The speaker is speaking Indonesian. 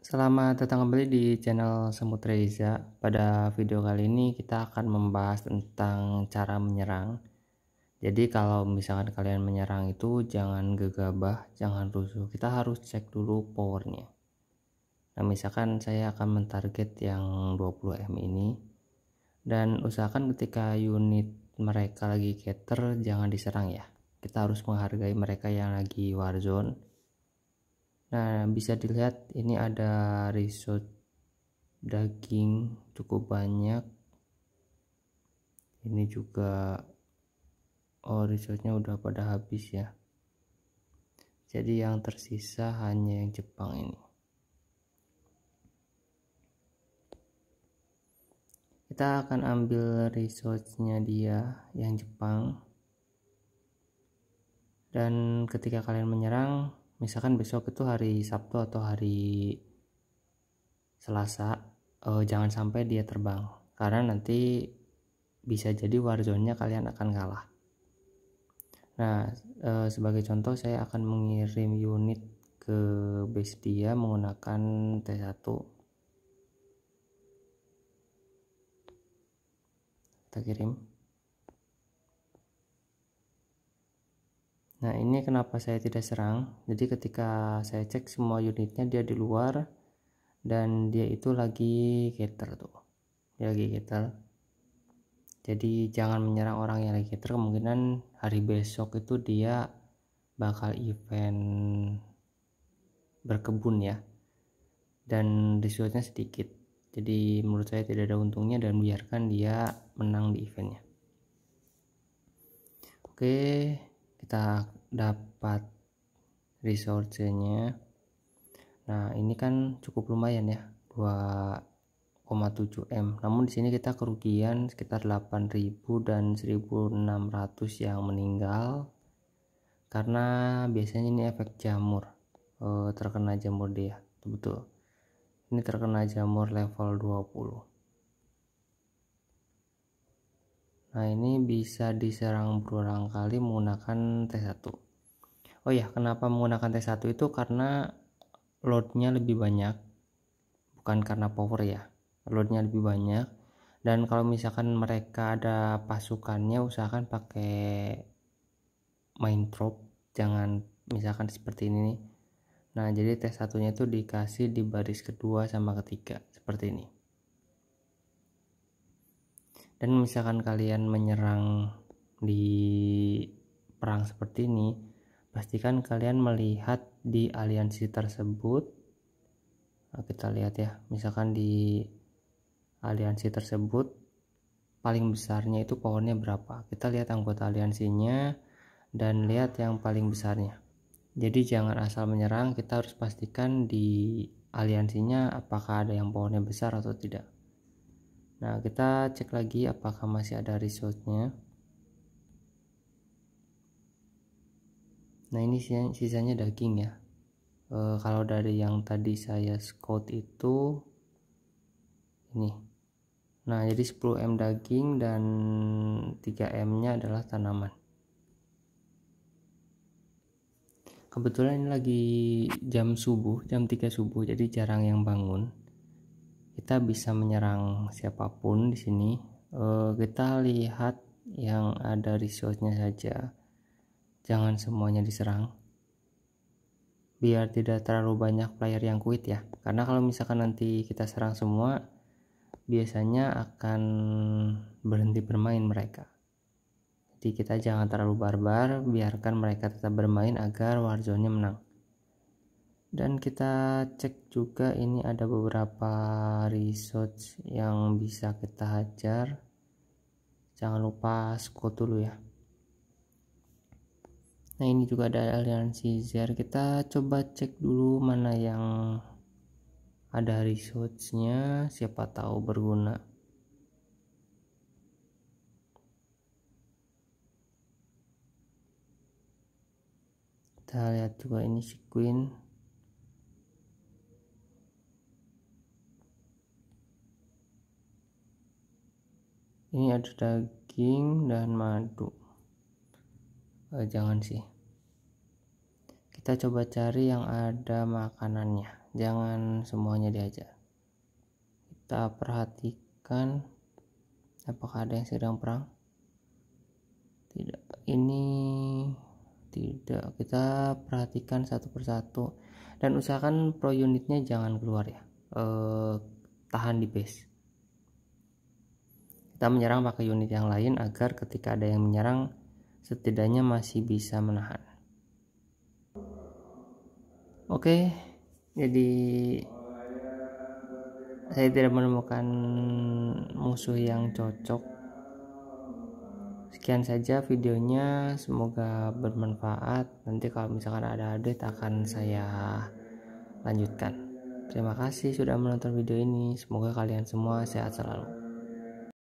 Selamat datang kembali di channel Semut Reza. Pada video kali ini kita akan membahas tentang cara menyerang. Jadi kalau misalkan kalian menyerang itu jangan gegabah, jangan rusuh. Kita harus cek dulu powernya. Nah misalkan saya akan mentarget yang 20M ini. Dan usahakan ketika unit mereka lagi cater jangan diserang ya. Kita harus menghargai mereka yang lagi warzone Nah, bisa dilihat ini ada risot daging cukup banyak. Ini juga oh risotnya udah pada habis ya. Jadi yang tersisa hanya yang Jepang ini. Kita akan ambil risotnya dia yang Jepang. Dan ketika kalian menyerang, misalkan besok itu hari Sabtu atau hari Selasa uh, jangan sampai dia terbang karena nanti bisa jadi warzone kalian akan kalah. Nah, e, sebagai contoh saya akan mengirim unit ke base dia menggunakan T1. Kita kirim. Nah ini kenapa saya tidak serang Jadi ketika saya cek semua unitnya dia di luar Dan dia itu lagi getter tuh Dia lagi getter Jadi jangan menyerang orang yang lagi getter Kemungkinan hari besok itu dia bakal event berkebun ya Dan resultnya sedikit Jadi menurut saya tidak ada untungnya dan biarkan dia menang di eventnya Oke kita dapat resource-nya nah ini kan cukup lumayan ya 2,7 M namun di sini kita kerugian sekitar 8000 dan 1600 yang meninggal karena biasanya ini efek jamur eh, terkena jamur dia betul ini terkena jamur level 20 Nah, ini bisa diserang berulang kali menggunakan T1. Oh ya, kenapa menggunakan T1 itu karena loadnya lebih banyak, bukan karena power ya. Loadnya lebih banyak. Dan kalau misalkan mereka ada pasukannya, usahakan pakai main drop, jangan misalkan seperti ini nih. Nah, jadi T1-nya itu dikasih di baris kedua sama ketiga, seperti ini dan misalkan kalian menyerang di perang seperti ini pastikan kalian melihat di aliansi tersebut nah, kita lihat ya misalkan di aliansi tersebut paling besarnya itu pohonnya berapa kita lihat anggota aliansinya dan lihat yang paling besarnya jadi jangan asal menyerang kita harus pastikan di aliansinya apakah ada yang pohonnya besar atau tidak Nah, kita cek lagi apakah masih ada resource-nya. Nah, ini sisanya daging ya. E, kalau dari yang tadi saya scout itu ini. Nah, jadi 10M daging dan 3M-nya adalah tanaman. Kebetulan ini lagi jam subuh, jam 3 subuh, jadi jarang yang bangun kita bisa menyerang siapapun di sini uh, kita lihat yang ada resource-nya saja jangan semuanya diserang biar tidak terlalu banyak player yang quit ya karena kalau misalkan nanti kita serang semua biasanya akan berhenti bermain mereka jadi kita jangan terlalu barbar biarkan mereka tetap bermain agar warzone-nya menang dan kita cek juga ini ada beberapa research yang bisa kita hajar jangan lupa scroll dulu ya nah ini juga ada aliansi ZR kita coba cek dulu mana yang ada resource nya siapa tahu berguna kita lihat juga ini si ini ada daging dan madu eh, jangan sih kita coba cari yang ada makanannya jangan semuanya diajak kita perhatikan apakah ada yang sedang perang tidak ini tidak kita perhatikan satu persatu dan usahakan pro unitnya jangan keluar ya eh, tahan di base kita menyerang pakai unit yang lain agar ketika ada yang menyerang setidaknya masih bisa menahan oke jadi saya tidak menemukan musuh yang cocok sekian saja videonya semoga bermanfaat nanti kalau misalkan ada update akan saya lanjutkan terima kasih sudah menonton video ini semoga kalian semua sehat selalu